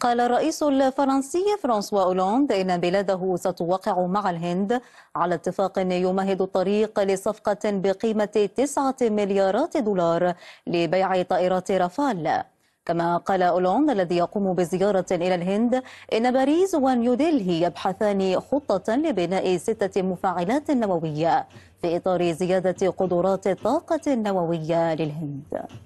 قال الرئيس الفرنسي فرانسوا أولوند إن بلاده ستوقع مع الهند على اتفاق يمهد الطريق لصفقة بقيمة 9 مليارات دولار لبيع طائرات رافال كما قال أولوند الذي يقوم بزيارة إلى الهند إن باريس ونيودلهي يبحثان خطة لبناء ستة مفاعلات نووية في إطار زيادة قدرات الطاقة النووية للهند